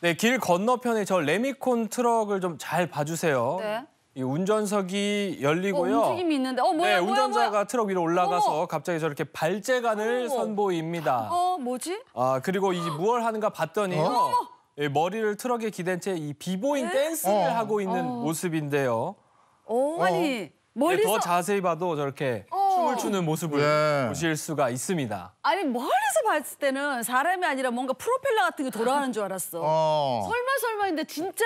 네, 길 건너편에 저 레미콘 트럭을 좀 잘 봐주세요. 네. 이 운전석이 열리고요. 어, 움직임이 있는데, 어 뭐야? 네, 뭐야, 운전자가 뭐야? 트럭 위로 올라가서 어머. 갑자기 저렇게 발재간을 어머. 선보입니다. 어, 뭐지? 아 그리고 이 무얼 하는가 봤더니요. 어? 예, 머리를 트럭에 기댄 채 이 비보잉 네? 댄스를 어. 하고 있는 어. 모습인데요. 오, 어, 아니 예, 멀리서 네, 더 자세히 봐도 저렇게. 어, 춤을 추는 모습을 예. 보실 수가 있습니다. 아니 멀리서 봤을 때는 사람이 아니라 뭔가 프로펠러 같은 게 돌아가는 줄 알았어. 어. 설마 설마인데 진짜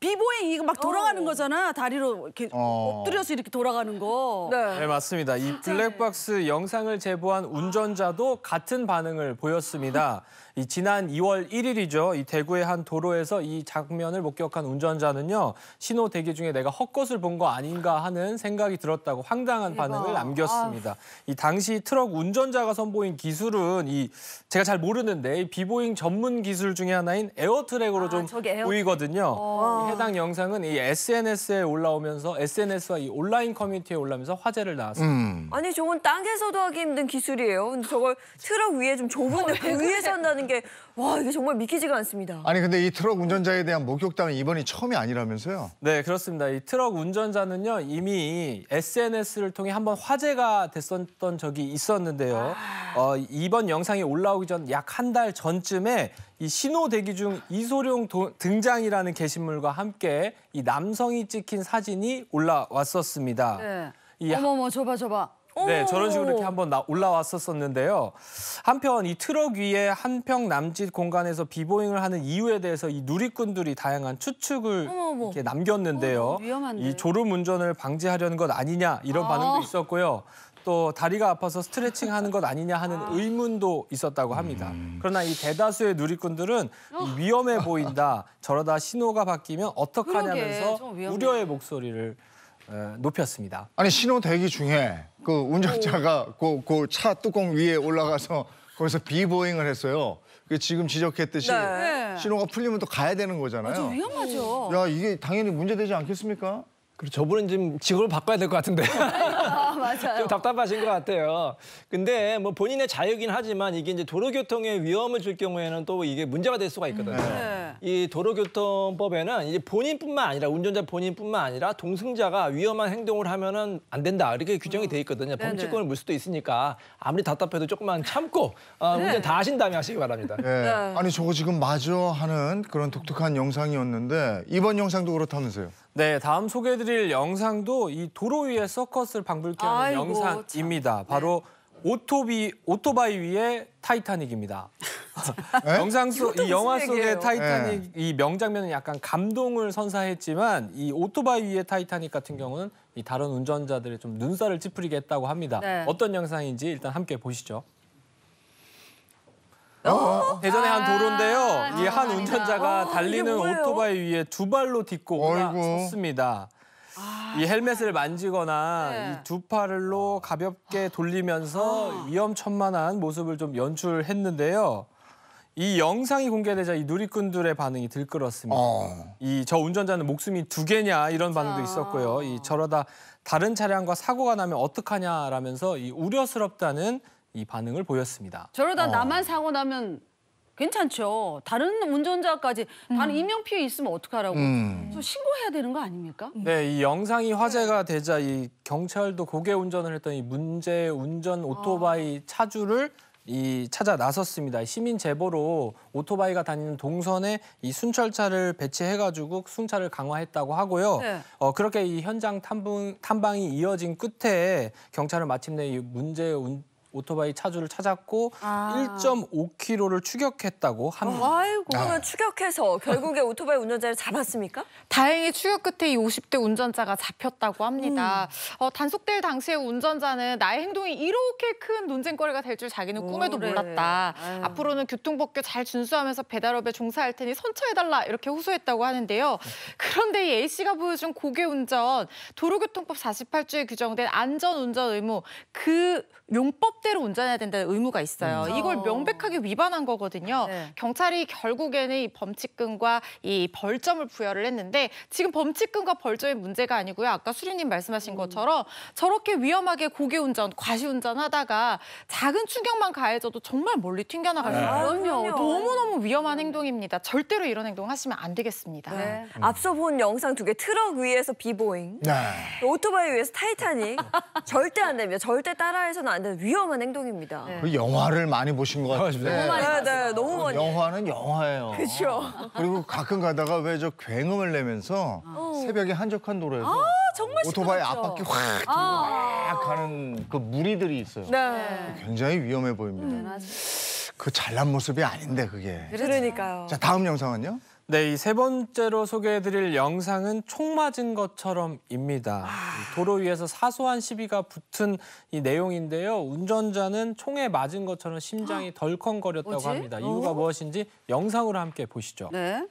비보잉 이거 막 돌아가는 어. 거잖아. 다리로 이렇게 어. 엎드려서 이렇게 돌아가는 거. 네, 네 맞습니다. 이 블랙박스 영상을 제보한 운전자도 같은 반응을 보였습니다. 이 지난 2월 1일이죠. 이 대구의 한 도로에서 이 장면을 목격한 운전자는요. 신호 대기 중에 내가 헛것을 본 거 아닌가 하는 생각이 들었다고 황당한 대박. 반응을 남겼습니다. 아. 이 당시 트럭 운전자가 선보인 기술은 이 제가 잘 모르는데 이 비보잉 전문 기술 중에 하나인 에어트랙으로 아, 좀 에어트랙. 보이거든요. 어. 해당 영상은 이 SNS에 올라오면서 SNS와 이 온라인 커뮤니티에 올라오면서 화제를 낳았습니다. 음. 아니 저건 땅에서도 하기 힘든 기술이에요. 근데 저걸 트럭 위에 좀 좁은 데 어, 위에 산다는 게와 이게 정말 믿기지가 않습니다. 아니 근데 이 트럭 운전자에 대한 목격담은 이번이 처음이 아니라면서요? 네 그렇습니다. 이 트럭 운전자는요 이미 SNS를 통해 한번 화제가 됐었던 적이 있었는데요. 아. 어, 이번 영상이 올라오기 전 약 한 달 전쯤에 이 신호 대기 중 이소룡 도, 등장이라는 게시물과 함께 이 남성이 찍힌 사진이 올라왔었습니다. 네. 이 어머머 저봐 저봐. 네, 저런 식으로 이렇게 한번 올라왔었었는데요. 한편 이 트럭 위에 한평 남짓 공간에서 비보잉을 하는 이유에 대해서 이 누리꾼들이 다양한 추측을 어머머. 이렇게 남겼는데요. 어머, 이 졸음 운전을 방지하려는 것 아니냐 이런 아. 반응도 있었고요. 또 다리가 아파서 스트레칭 하는 것 아니냐 하는 아. 의문도 있었다고 합니다. 음. 그러나 이 대다수의 누리꾼들은 어. 위험해 보인다. 저러다 신호가 바뀌면 어떡하냐면서 우려의 목소리를 높였습니다. 아니 신호 대기 중에 그 운전자가 그차 뚜껑 위에 올라가서 거기서 비보잉을 했어요. 그 지금 지적했듯이 네. 신호가 풀리면 또 가야 되는 거잖아요. 위험하죠. 야 이게 당연히 문제되지 않겠습니까? 그리고 저분은 지금 직업을 바꿔야 될 것 같은데. 아, 맞아요. 좀 답답하신 것 같아요. 근데 뭐 본인의 자유긴 하지만 이게 이제 도로교통에 위험을 줄 경우에는 또 이게 문제가 될 수가 있거든요. 네. 네. 이 도로교통법에는 이제 본인뿐만 아니라 운전자 본인뿐만 아니라 동승자가 위험한 행동을 하면은 안 된다 이렇게 규정이 어. 돼 있거든요. 네, 범칙권을 네. 물 수도 있으니까 아무리 답답해도 조금만 참고 어, 네. 운전 다 하신 다음에 하시기 바랍니다. 예. 네. 아니 저거 지금 마저 하는 그런 독특한 영상이었는데 이번 영상도 그렇다면서요? 네, 다음 소개해드릴 영상도 이 도로 위에 서커스를 방불케 하는 영상입니다. 참. 바로 오토비, 오토바이 위에 타이타닉입니다. 네? 영상 속, 이 영화 속의 타이타닉 네. 이 명장면은 약간 감동을 선사했지만 이 오토바이 위의 타이타닉 같은 경우는 이 다른 운전자들의 좀 눈살을 찌푸리게 했다고 합니다. 네. 어떤 영상인지 일단 함께 보시죠. 어? 대전의 한 아, 도로인데요. 아, 이한 운전자가 아, 달리는 오토바이 위에 두 발로 딛고 올라섰습니다. 아, 이 헬멧을 만지거나 네. 이두 팔로 가볍게 돌리면서 아. 위험천만한 모습을 좀 연출했는데요. 이 영상이 공개되자 이 누리꾼들의 반응이 들끓었습니다. 어. 이저 운전자는 목숨이 두 개냐 이런 반응도 있었고요. 이 저러다 다른 차량과 사고가 나면 어떡하냐라면서 이 우려스럽다는 이 반응을 보였습니다. 저러다 어. 나만 사고 나면 괜찮죠. 다른 운전자까지 음. 다른 음. 인명 피해 있으면 어떡하라고. 음. 신고해야 되는 거 아닙니까? 음. 네, 이 영상이 네. 화제가 되자 이 경찰도 고개 운전을 했던 이 문제 운전 오토바이 아. 차주를 이 찾아 나섰습니다. 시민 제보로 오토바이가 다니는 동선에 이 순찰차를 배치해가지고 순찰을 강화했다고 하고요. 네. 어, 그렇게 이 현장 탐방, 탐방이 이어진 끝에 경찰은 마침내 이 문제 운 오토바이 차주를 찾았고 아. 1.5km를 추격했다고 합니다. 어, 아이고, 아. 그러면 추격해서 결국에 오토바이 운전자를 잡았습니까? 다행히 추격 끝에 이 50대 운전자가 잡혔다고 합니다. 음. 어, 단속될 당시에 운전자는 나의 행동이 이렇게 큰 논쟁거리가 될 줄 자기는 꿈에도 오래. 몰랐다. 아유. 앞으로는 교통법규 잘 준수하면서 배달업에 종사할 테니 선처해달라 이렇게 호소했다고 하는데요. 그런데 이 A씨가 보여준 고개운전, 도로교통법 48조에 규정된 안전운전 의무, 그 용법 법대로 운전해야 된다는 의무가 있어요. 음. 이걸 어. 명백하게 위반한 거거든요. 네. 경찰이 결국에는 이 범칙금과 이 벌점을 부여를 했는데 지금 범칙금과 벌점의 문제가 아니고요. 아까 수리님 말씀하신 음. 것처럼 저렇게 위험하게 고개운전, 과시운전하다가 작은 충격만 가해져도 정말 멀리 튕겨나갈 수 있거든요. 네. 너무너무 위험한 행동입니다. 절대로 이런 행동 하시면 안 되겠습니다. 네. 음. 앞서 본 영상 두 개 트럭 위에서 비보잉, 네. 오토바이 위에서 타이타닉 절대 안 됩니다. 절대 따라해서는 안 되는 위험 어마한 행동입니다. 네. 그 영화를 많이 보신 것 같은데. 너무 많이 네, 네, 너무 많이. 영화는 영화예요. 그렇죠. 그리고 가끔 가다가 왜 저 굉음을 내면서 어. 새벽에 한적한 도로에서 아, 오토바이 앞바퀴 확 들고 아. 가는 그 무리들이 있어요. 네. 굉장히 위험해 보입니다. 음. 그 잘난 모습이 아닌데 그게. 그러니까요. 자 다음 영상은요? 네, 이 세 번째로 소개해드릴 영상은 총 맞은 것처럼입니다. 아. 도로 위에서 사소한 시비가 붙은 이 내용인데요. 운전자는 총에 맞은 것처럼 심장이 덜컹거렸다고 뭐지? 합니다. 어? 이유가 어? 무엇인지 영상으로 함께 보시죠. 네.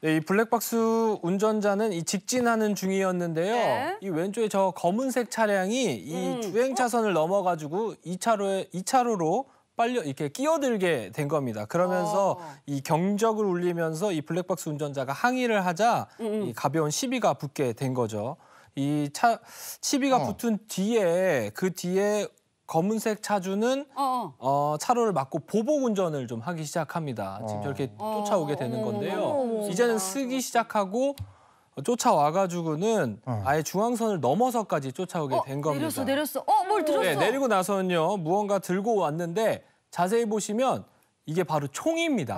네, 이 블랙박스 운전자는 이 직진하는 중이었는데요. 네. 이 왼쪽에 저 검은색 차량이 이 음. 주행 차선을 어? 넘어가지고 2차로에 2차로로 빨려 이렇게 끼어들게 된 겁니다. 그러면서 어. 이 경적을 울리면서 이 블랙박스 운전자가 항의를 하자 음, 음. 이 가벼운 시비가 붙게 된 거죠. 이 차 시비가 어. 붙은 뒤에 그 뒤에 검은색 차주는 어, 어. 어, 차로를 막고 보복 운전을 좀 하기 시작합니다. 지금 어. 저렇게 어. 쫓아오게 되는 건데요. 이제는 쓰기 시작하고 쫓아와가지고는 어. 아예 중앙선을 넘어서까지 쫓아오게 된 겁니다. 내렸어, 내렸어. 어, 뭘 네, 들었어? 네, 내리고 나서는요, 무언가 들고 왔는데 자세히 보시면 이게 바로 총입니다.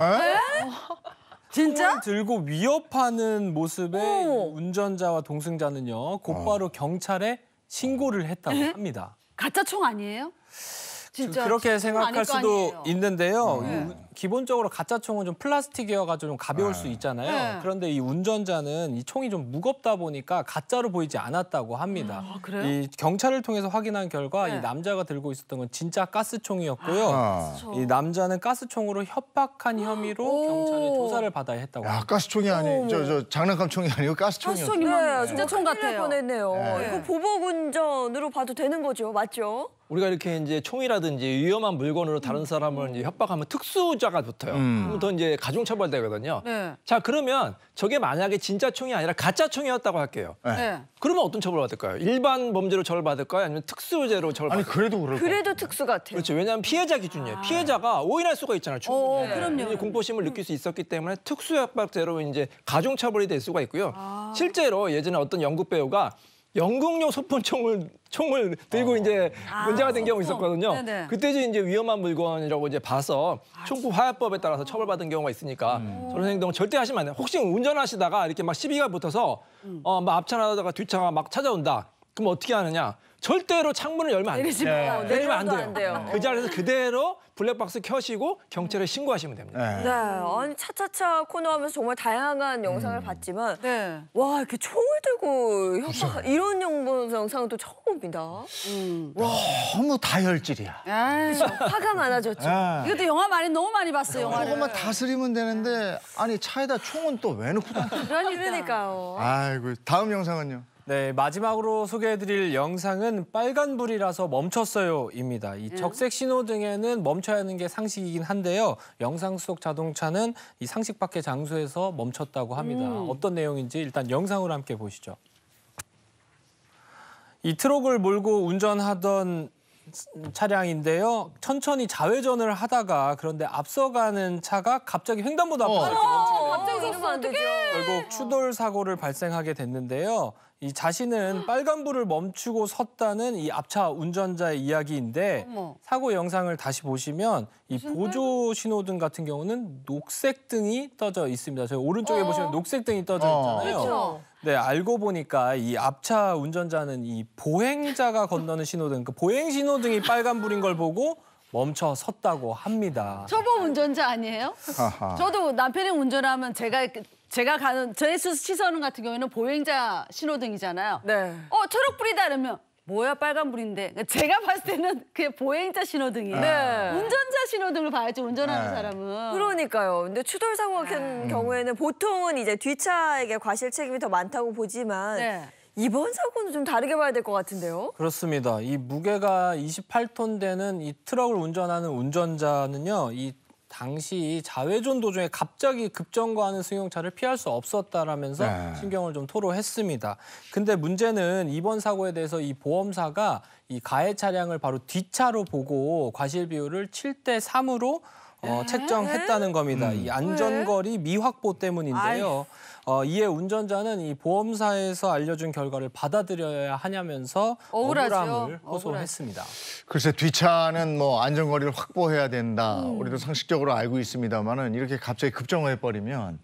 진짜? 들고 위협하는 모습에 오. 운전자와 동승자는요 곧바로 어. 경찰에 신고를 했다고 에? 합니다. 가짜 총 아니에요? 진짜 그렇게 생각할 수도 있는데요. 네. 기본적으로 가짜 총은 좀플라스틱이어가좀 가벼울 아. 수 네. 있잖아요. 네. 그런데 이 운전자는 이 총이 좀 무겁다 보니까 가짜로 보이지 않았다고 합니다. 아, 이 경찰을 통해서 확인한 결과 네. 이 남자가 들고 있었던 건 진짜 가스총이었고요. 아. 이 남자는 가스총으로 협박한 혐의로 경찰에 조사를 받아야 했다고. 합니다. 야, 가스총이 아니, 저, 저 장난감 총이 아니고 가스총이었어요. 네, 진짜 총 같아요. 뻔했네요. 네. 이거 그 네. 보복 운전으로 봐도 되는 거죠, 맞죠? 우리가 이렇게 이제 총이라든지 위험한 물건으로 다른 사람을 이제 협박하면 특수 가중자가 붙어요. 음. 그럼 더 이제 가중처벌되거든요. 네. 자 그러면 저게 만약에 진짜 총이 아니라 가짜 총이었다고 할게요. 네. 네. 그러면 어떤 처벌 을 받을까요? 일반 범죄로 처벌받을까요? 아니면 특수죄로 처벌받을까요? 그래도 그럴 그래도 특수 같아요. 그렇죠. 왜냐하면 피해자 기준이에요. 아. 피해자가 오인할 수가 있잖아요. 충분히. 어, 그럼요. 공포심을 느낄 수 있었기 때문에 특수협박죄로 이제 가중처벌이 될 수가 있고요. 아. 실제로 예전에 어떤 연극 배우가 영국용 소폰총을 총을 들고 어. 아. 이제 문제가 된 아, 경우 있었거든요. 네네. 그때 이제 위험한 물건이라고 이제 봐서 아, 총구 화약법에 따라서 처벌받은 경우가 있으니까 음. 저런 행동 절대 하시면 안 돼요. 혹시 운전하시다가 이렇게 막 시비가 붙어서 음. 어막 앞차나다가 뒤차가 막 찾아온다. 그럼 어떻게 하느냐? 절대로 창문을 열면 안 돼요. 내요 네. 내리면 네, 안 돼요. 안 돼요. 그 자리에서 그대로 블랙박스 켜시고 경찰에 신고하시면 됩니다. 네. 네. 아니 차차차 코너 하면서 정말 다양한 영상을 음. 봤지만 네. 와 이렇게 총을 들고 협박 그렇죠. 이런 영상도 처음입니다. 음. 와. 너무 다혈질이야. 그래 화가 많아졌죠. 네. 이것도 영화 많이 너무 많이 봤어 영화를. 조금만 뭐 다스리면 되는데 아니 차에다 총은 또왜 넣고 다니 그러니까요. 아이고 다음 영상은요? 네, 마지막으로 소개해드릴 영상은 빨간불이라서 멈췄어요입니다. 이 네. 적색 신호등에는 멈춰야 하는 게 상식이긴 한데요. 영상 속 자동차는 이 상식 밖의 장소에서 멈췄다고 합니다. 음. 어떤 내용인지 일단 영상으로 함께 보시죠. 이 트럭을 몰고 운전하던 차량인데요. 천천히 좌회전을 하다가 그런데 앞서가는 차가 갑자기 횡단보도 앞에서 어. 이렇게 멈추요 갑자기 서면 어떡해. 결국 추돌 사고를 발생하게 됐는데요. 이 자신은 빨간불을 멈추고 섰다는 이 앞차 운전자의 이야기인데 어머. 사고 영상을 다시 보시면 이 보조 신호등 같은 경우는 녹색 등이 떠져 있습니다. 저희 오른쪽에 어. 보시면 녹색 등이 떠져 어. 있잖아요. 그렇죠. 네, 알고 보니까 이 앞차 운전자는 이 보행자가 건너는 신호등, 그 보행 신호등이 빨간불인 걸 보고 멈춰 섰다고 합니다. 초보 운전자 아니에요? 저도 남편이 운전하면 제가 그 제가 가는 제네스 시선 같은 경우에는 보행자 신호등이잖아요. 네. 어 초록불이다 이러면 뭐야 빨간불인데 그러니까 제가 봤을 때는 그게 보행자 신호등이에요 네. 운전자 신호등을 봐야지 운전하는 네. 사람은 그러니까요 근데 추돌 사고 같은 네. 경우에는 보통은 이제 뒷차에게 과실 책임이 더 많다고 보지만 네. 이번 사고는 좀 다르게 봐야 될 것 같은데요 그렇습니다 이 무게가 28톤 되는 이 트럭을 운전하는 운전자는요 이 당시 자외존 도중에 갑자기 급정거하는 승용차를 피할 수 없었다라면서 네. 신경을 좀 토로했습니다. 근데 문제는 이번 사고에 대해서 이 보험사가 이 가해 차량을 바로 뒷차로 보고 과실 비율을 7대 3으로 어, 책정했다는 겁니다. 음. 이 안전거리 미확보 때문인데요. 아이. 어, 이에 운전자는 이 보험사에서 알려준 결과를 받아들여야 하냐면서 억울하죠. 억울함을 호소했습니다. 글쎄 뒷차는 뭐 안전거리를 확보해야 된다. 음. 우리도 상식적으로 알고 있습니다만은 이렇게 갑자기 급정거해버리면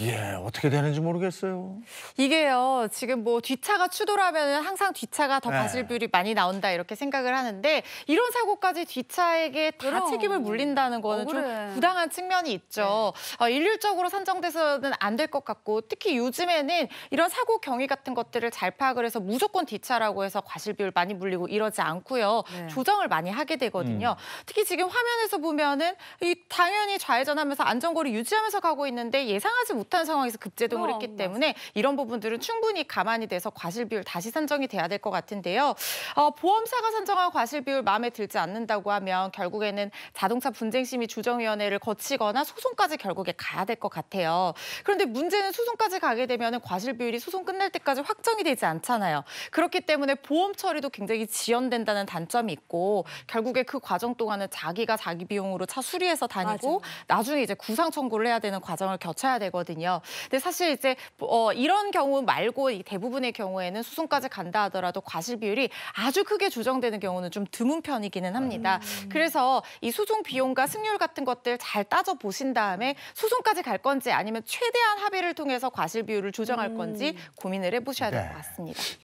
이게 어떻게 되는지 모르겠어요. 이게요. 지금 뭐 뒷차가 추돌하면 항상 뒷차가 더 네. 과실비율이 많이 나온다 이렇게 생각을 하는데 이런 사고까지 뒷차에게 다 그럼. 책임을 물린다는 거는 어, 그래. 좀 부당한 측면이 있죠. 네. 어, 일률적으로 선정돼서는안 될 것 같고 특히 요즘에는 이런 사고 경위 같은 것들을 잘 파악을 해서 무조건 뒷차라고 해서 과실비율 많이 물리고 이러지 않고요. 네. 조정을 많이 하게 되거든요. 음. 특히 지금 화면에서 보면은 이 당연히 좌회전하면서 안전거리 유지하면서 가고 있는데 예 상하지 못한 상황에서 급제동을 그럼, 했기 어, 때문에 맞아. 이런 부분들은 충분히 가만히 돼서 과실 비율 다시 산정이 돼야 될 것 같은데요. 어, 보험사가 산정한 과실 비율 마음에 들지 않는다고 하면 결국에는 자동차 분쟁심의 조정위원회를 거치거나 소송까지 결국에 가야 될 것 같아요. 그런데 문제는 소송까지 가게 되면 과실 비율이 소송 끝날 때까지 확정이 되지 않잖아요. 그렇기 때문에 보험 처리도 굉장히 지연된다는 단점이 있고 결국에 그 과정 동안은 자기가 자기 비용으로 차 수리해서 다니고 맞아. 나중에 이제 구상 청구를 해야 되는 과정을 겹쳐야 받아야 되거든요. 근데 사실 이제 어, 이런 경우 말고 대부분의 경우에는 수송까지 간다 하더라도 과실 비율이 아주 크게 조정되는 경우는 좀 드문 편이기는 합니다. 음. 그래서 이 소송 비용과 승률 같은 것들 잘 따져 보신 다음에 소송까지 갈 건지 아니면 최대한 합의를 통해서 과실 비율을 조정할 건지 음. 고민을 해보셔야 될것 네. 같습니다.